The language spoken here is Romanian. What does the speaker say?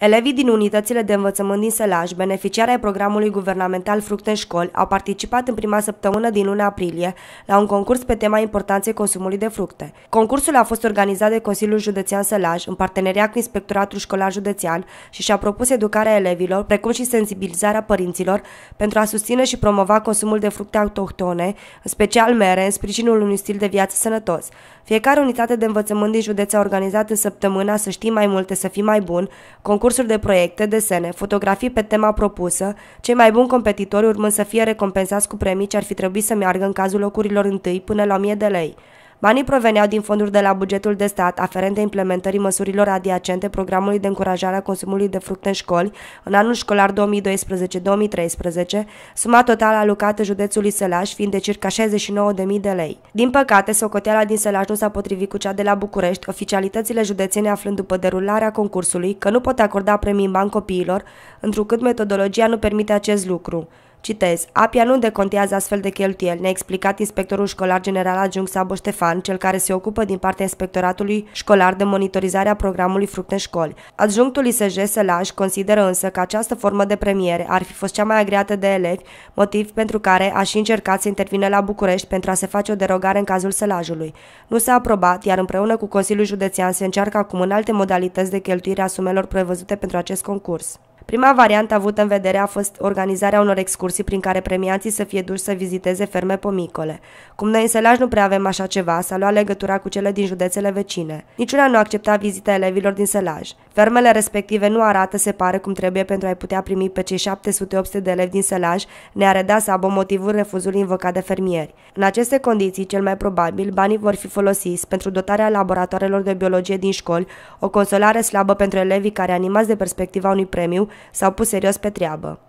Elevii din unitățile de învățământ din Sălaj, beneficiari ai programului guvernamental Fructe în școli, au participat în prima săptămână din luna aprilie la un concurs pe tema importanței consumului de fructe. Concursul a fost organizat de Consiliul Județean Sălaj, în parteneriat cu Inspectoratul Școlar Județean și și-a propus educarea elevilor, precum și sensibilizarea părinților, pentru a susține și promova consumul de fructe autohtone, în special mere, în sprijinul unui stil de viață sănătos. Fiecare unitate de învățământ din județ a organizat în săptămâna Să știi mai multe, să fii mai bun, concurs concursuri de proiecte, desene, fotografii pe tema propusă, cei mai buni competitori urmând să fie recompensați cu premii ce ar fi trebuit să meargă în cazul locurilor întâi până la 1000 de lei. Banii proveneau din fonduri de la bugetul de stat aferente implementării măsurilor adiacente programului de încurajare a consumului de fructe în școli în anul școlar 2012-2013, suma totală alocată județului Sălaș fiind de circa 69.000 de lei. Din păcate, socoteala din Sălaș nu s-a potrivit cu cea de la București, oficialitățile județene aflând după derularea concursului că nu pot acorda premii în bani copiilor, întrucât metodologia nu permite acest lucru. Citez, APIA nu decontează astfel de cheltuieli, ne-a explicat inspectorul școlar general adjunct Sabo Ștefan, cel care se ocupă din partea inspectoratului școlar de monitorizarea programului Fructe în școli. Adjunctul ISJ Sălaș consideră însă că această formă de premiere ar fi fost cea mai agreată de elevi, motiv pentru care a și încercat să intervină la București pentru a se face o derogare în cazul sălajului. Nu s-a aprobat, iar împreună cu Consiliul Județean se încearcă acum în alte modalități de cheltuire a sumelor prevăzute pentru acest concurs. Prima variantă avută în vedere a fost organizarea unor excursii prin care premiații să fie duși să viziteze ferme pomicole. Cum noi în Sălaj nu prea avem așa ceva, s-a luat legătura cu cele din județele vecine. Niciuna nu accepta vizita elevilor din Sălaj. Fermele respective nu arată, se pare, cum trebuie pentru a-i putea primi pe cei 700-800 de elevi din Sălaj, ne-a redat Sabo motivul refuzului invocat de fermieri. În aceste condiții, cel mai probabil, banii vor fi folosiți pentru dotarea laboratoarelor de biologie din școli, o consolare slabă pentru elevii care, animați de perspectiva unui premiu, s-au pus serios pe treabă.